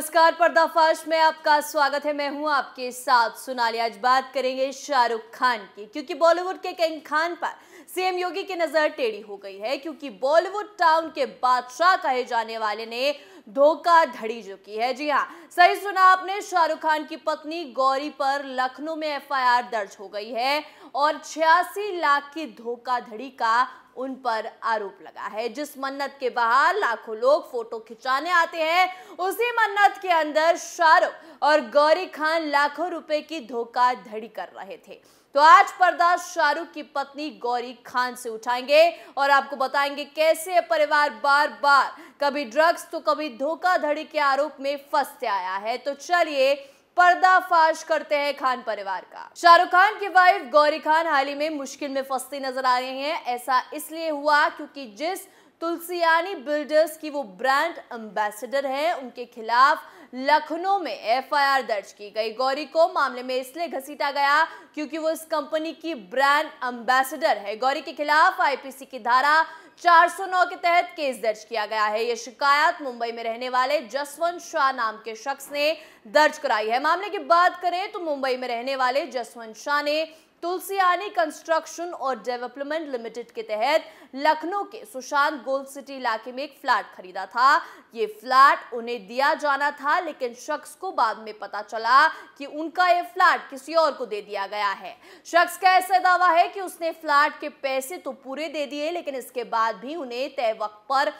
नमस्कार पर्दाफाश में आपका स्वागत है मैं हूं आपके साथ सोनाली आज बात करेंगे शाहरुख खान की क्योंकि बॉलीवुड के किंग खान पर सीएम योगी की नजर टेढ़ी हो गई है क्योंकि बॉलीवुड टाउन के बादशाह कहे जाने वाले ने धोखा धड़ी चुकी है जी हाँ सही सुना आपने शाहरुख खान की पत्नी गौरी पर लखनऊ में एफआईआर दर्ज हो गई है और छियासी लाख की धोखाधड़ी का उन पर आरोप लगा है जिस मन्नत के बाहर लाखों लोग फोटो खिंचाने आते हैं उसी मन्नत के अंदर शाहरुख और गौरी खान लाखों रुपए की धोखाधड़ी कर रहे थे तो आज पर्दा शाहरुख की पत्नी गौरी खान से उठाएंगे और आपको बताएंगे कैसे परिवार बार बार कभी ड्रग्स तो कभी धोखाधड़ी के आरोप में फंसते आया है तो चलिए पर्दाफाश करते हैं खान परिवार का शाहरुख खान की वाइफ गौरी खान हाल ही में मुश्किल में फंसती नजर आ रही हैं ऐसा इसलिए हुआ क्योंकि जिस तुलसियानी बिल्डर्स की वो ब्रांड एम्बेसडर हैं उनके खिलाफ लखनऊ में एफआईआर दर्ज की गई गौरी को मामले में इसलिए घसीटा गया क्योंकि वो इस कंपनी की ब्रांड अम्बेसडर है गौरी के खिलाफ आईपीसी की धारा 409 के तहत केस दर्ज किया गया है यह शिकायत मुंबई में रहने वाले जसवंत शाह नाम के शख्स ने दर्ज कराई है मामले की बात करें तो मुंबई में रहने वाले जसवंत शाह ने तुलसियानी कंस्ट्रक्शन और डेवलपमेंट लिमिटेड के तहत लखनऊ के सुशांत गोल्ड सिटी इलाके में एक फ्लैट खरीदा था ये फ्लैट उन्हें दिया जाना था लेकिन शख्स को बाद में पता चला कि उनका ये फ्लैट किसी और को दे दिया गया है शख्स का ऐसा दावा है कि उसने फ्लैट के पैसे तो पूरे दे दिए लेकिन इसके बाद भी उन्हें तय वक्त पर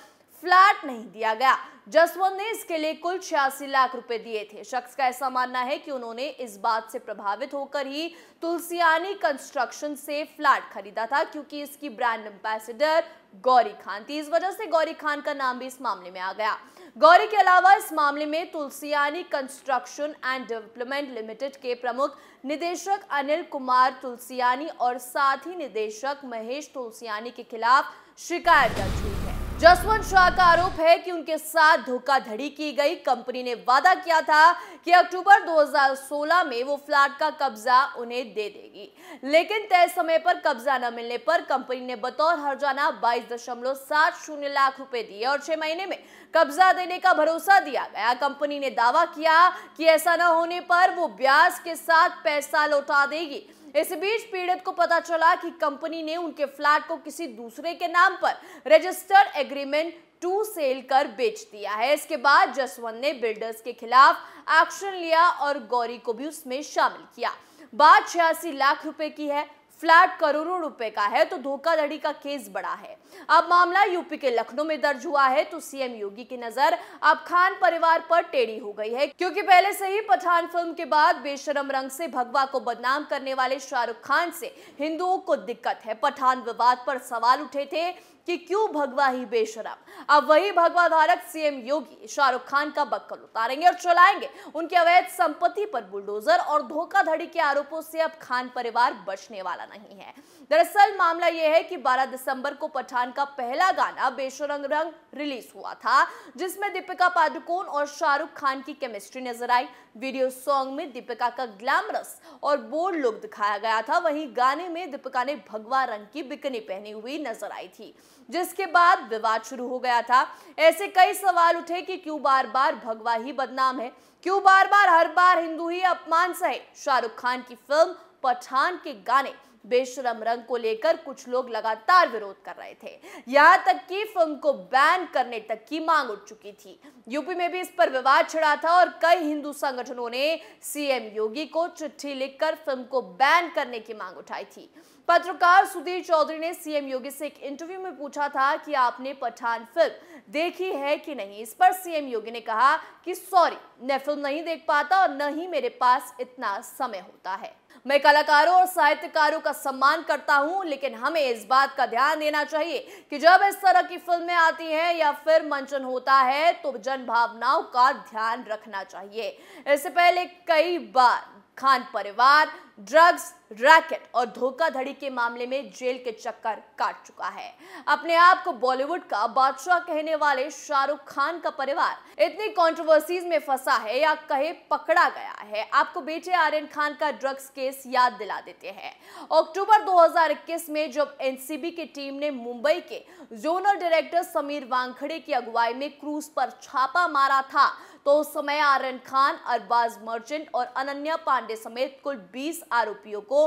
फ्लैट नहीं दिया गया जसवंत ने इसके लिए कुल छियासी लाख रुपए दिए थे शख्स का ऐसा मानना है कि उन्होंने इस बात से प्रभावित होकर ही तुलसियानी कंस्ट्रक्शन से फ्लैट खरीदा था क्योंकि इसकी ब्रांड एम्बेसिडर गौरी खान थी इस वजह से गौरी खान का नाम भी इस मामले में आ गया गौरी के अलावा इस मामले में Tulsiani construction and development limited के प्रमुख निदेशक अनिल कुमार तुलसियानी और साथ ही निदेशक महेश तुलसियानी के खिलाफ शिकायत दर्ज हुई जसवंत शाह का आरोप है कि उनके साथ धोखाधड़ी की गई कंपनी ने वादा किया था कि अक्टूबर 2016 में वो फ्लैट का कब्जा उन्हें दे देगी लेकिन तय समय पर कब्जा न मिलने पर कंपनी ने बतौर जाना बाईस दशमलव सात शून्य लाख रुपए दिए और छह महीने में कब्जा देने का भरोसा दिया गया कंपनी ने दावा किया कि ऐसा न होने पर वो ब्याज के साथ पैसा लौटा देगी इस बीच पीड़ित को पता चला कि कंपनी ने उनके फ्लैट को किसी दूसरे के नाम पर रजिस्टर्ड एग्रीमेंट टू सेल कर बेच दिया है इसके बाद जसवंत ने बिल्डर्स के खिलाफ एक्शन लिया और गौरी को भी उसमें शामिल किया बात छियासी लाख रुपए की है फ्लैट करोड़ों रुपए का है तो धोखाधड़ी का केस बड़ा है अब मामला यूपी के लखनऊ में दर्ज हुआ है तो सीएम योगी की नजर अब खान परिवार पर टेढ़ी हो गई है क्योंकि पहले से ही पठान फिल्म के बाद बेशरम रंग से भगवा को बदनाम करने वाले शाहरुख खान से हिंदुओं को दिक्कत है पठान विवाद पर सवाल उठे थे कि क्यों भगवा ही बेशरम अब वही भगवा धारक सीएम योगी शाहरुख खान का बक्कल उतारेंगे और चलाएंगे उनकी अवैध संपत्ति पर बुलडोजर और धोखाधड़ी के आरोपों से अब खान परिवार बचने वाला नहीं है दरअसल मामला यह है कि 12 दिसंबर को पठान का पहला गाना बेशरंग रंग रिलीज हुआ था जिसमें दीपिका पादुकोण और शाहरुख खान की केमिस्ट्री नजर आई वीडियो सॉन्ग में दीपिका का ग्लैमरस और बोल्ड लुक दिखाया गया था वहीं गाने में दीपिका ने भगवा रंग की बिकनी पहनी हुई नजर आई थी जिसके बाद विवाद शुरू हो गया था ऐसे कई सवाल उठे कि क्यों बार बार भगवा ही बदनाम है क्यों बार बार हर बार हिंदू ही अपमान सहे शाहरुख खान की फिल्म पठान के गाने बेशरम रंग को लेकर कुछ लोग लगातार विरोध कर रहे थे यहां तक कि फिल्म को बैन करने तक की मांग उठ चुकी थी यूपी में भी इस पर विवाद छिड़ा था और कई हिंदू संगठनों ने सीएम योगी को चिट्ठी लिखकर फिल्म को बैन करने की मांग उठाई थी पत्रकार सुधीर चौधरी ने सीएम योगी से एक इंटरव्यू में पूछा था कि आपने पठान फिल्म देखी है कि नहीं इस पर सीएम योगी ने कहा कि सॉरी मैं फिल्म नहीं देख पाता और न ही मेरे पास इतना समय होता है मैं कलाकारों और साहित्यकारों का सम्मान करता हूं लेकिन हमें इस बात का ध्यान देना चाहिए कि जब इस तरह की फिल्में आती हैं या फिर मंचन होता है तो जन भावनाओं का ध्यान रखना चाहिए इससे पहले कई बार खान परिवार ड्रग्स रैकेट और धोखाधड़ी के मामले में जेल के चक्कर काट चुका है अपने आप को बॉलीवुड का बादशाह कहने वाले शाहरुख खान का परिवार इतनी कंट्रोवर्सीज में फंसा है या कहे पकड़ा गया है आपको बेटे आर्यन खान का ड्रग्स केस याद दिला देते हैं अक्टूबर 2021 में जब एनसीबी की टीम ने मुंबई के जोनल डायरेक्टर समीर वांखड़े की अगुवाई में क्रूज पर छापा मारा था तो उस समय आर्यन खान अरबाज मर्चेंट और अनन्या पांडे समेत कुल 20 आरोपियों को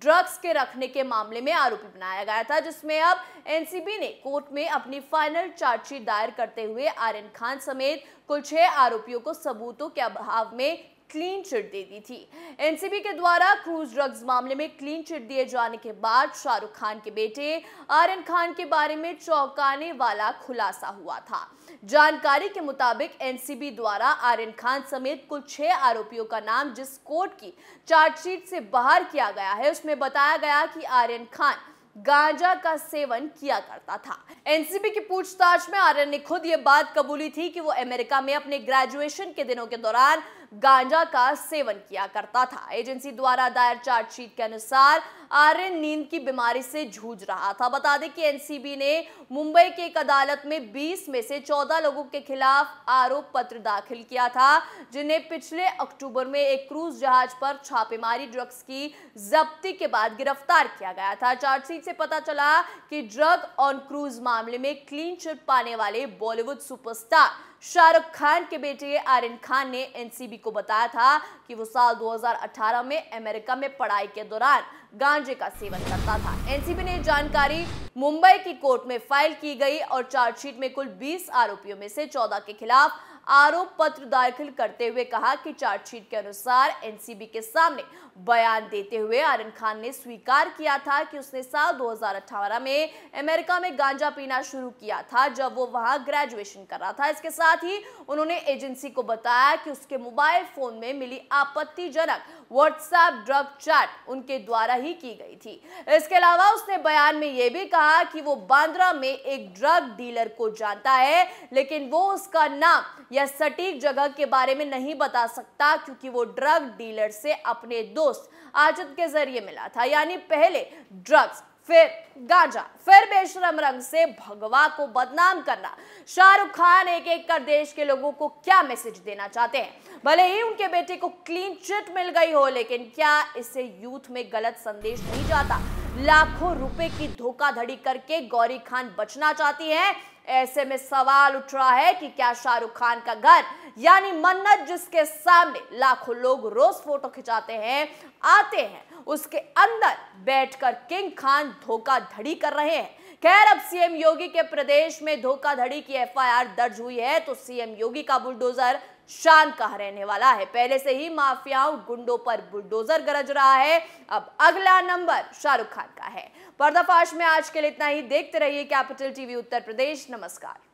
ड्रग्स के रखने के मामले में आरोपी बनाया गया था जिसमें अब एनसीबी ने कोर्ट में अपनी फाइनल चार्जशीट दायर करते हुए आर्यन खान समेत कुल छह आरोपियों को सबूतों के अभाव में क्लीन चिट दे दी थी एनसीबी के द्वारा क्रूज ड्रग्स मामले में क्लीन चिट दिए जाने के बाद शाहरुख खान के बेटे आर्यन खान के बारे में चौंकाने वाला खुलासा हुआ था जानकारी के मुताबिक एनसीबी द्वारा आर्यन खान समेत कुल छह आरोपियों का नाम जिस कोर्ट की चार्जशीट से बाहर किया गया है उसमें बताया गया कि आर्यन खान गांजा का सेवन किया करता था एनसीबी की पूछताछ में आर्यन ने खुद ये बात कबूली थी कि वो अमेरिका में अपने ग्रेजुएशन के दिनों के दौरान गांजा का सेवन किया करता था एजेंसी द्वारा दायर चार्जशीट के अनुसार आर्यन नींद की बीमारी से जूझ रहा था बता दें कि एनसीबी ने मुंबई की एक अदालत में 20 में से 14 लोगों के खिलाफ आरोप पत्र दाखिल किया था जिन्हें पिछले अक्टूबर में एक क्रूज जहाज पर छापेमारी ड्रग्स की जब्ती के बाद गिरफ्तार किया गया था चार्जशीट से पता चला कि ड्रग ऑन क्रूज मामले में क्लीन चिट पाने वाले बॉलीवुड सुपरस्टार शाहरुख खान के बेटे आर्यन खान ने एनसीबी को बताया था कि वो साल 2018 में अमेरिका में पढ़ाई के दौरान गांजे का सेवन करता था एनसीबी ने जानकारी मुंबई की कोर्ट में फाइल की गई और चार्जशीट में कुल 20 आरोपियों में से 14 के खिलाफ आरोप पत्र दाखिल करते हुए कहा कि चार्जशीट के अनुसार एनसीबी के सामने बयान देते हुए आर्यन खान ने स्वीकार किया था कि उसने साल 2018 में अमेरिका में गांजा पीना शुरू किया था जब वो वहां ग्रेजुएशन कर रहा था इसके साथ ही उन्होंने एजेंसी को बताया कि उसके मोबाइल फोन में मिली आपत्तिजनक व्हाट्सएप ड्रग चैट उनके द्वारा ही की गई थी इसके अलावा उसने बयान में यह भी कहा कि वो बांद्रा में एक ड्रग डीलर को जानता है लेकिन वो उसका नाम या सटीक जगह के बारे में नहीं बता सकता क्योंकि वो ड्रग डीलर से अपने दोस्त आजत के जरिए मिला था यानी पहले ड्रग्स फिर गाजा फिर बेशरम रंग से भगवा को बदनाम करना शाहरुख खान एक एक कर देश के लोगों को क्या मैसेज देना चाहते हैं भले ही उनके बेटे को क्लीन चिट मिल गई हो लेकिन क्या इससे यूथ में गलत संदेश नहीं जाता लाखों रुपए की धोखाधड़ी करके गौरी खान बचना चाहती हैं ऐसे में सवाल उठ रहा है कि क्या शाहरुख खान का घर यानी मन्नत जिसके सामने लाखों लोग रोज फोटो खिंचाते हैं आते हैं उसके अंदर बैठकर किंग खान धोखाधड़ी कर रहे हैं खैर अब सीएम योगी के प्रदेश में धोखाधड़ी की एफआईआर दर्ज हुई है तो सीएम योगी का बुलडोजर शान का रहने वाला है पहले से ही माफियाओं गुंडों पर बुलडोजर गरज रहा है अब अगला नंबर शाहरुख खान का है पर्दाफाश में आज के लिए इतना ही देखते रहिए कैपिटल टीवी उत्तर प्रदेश नमस्कार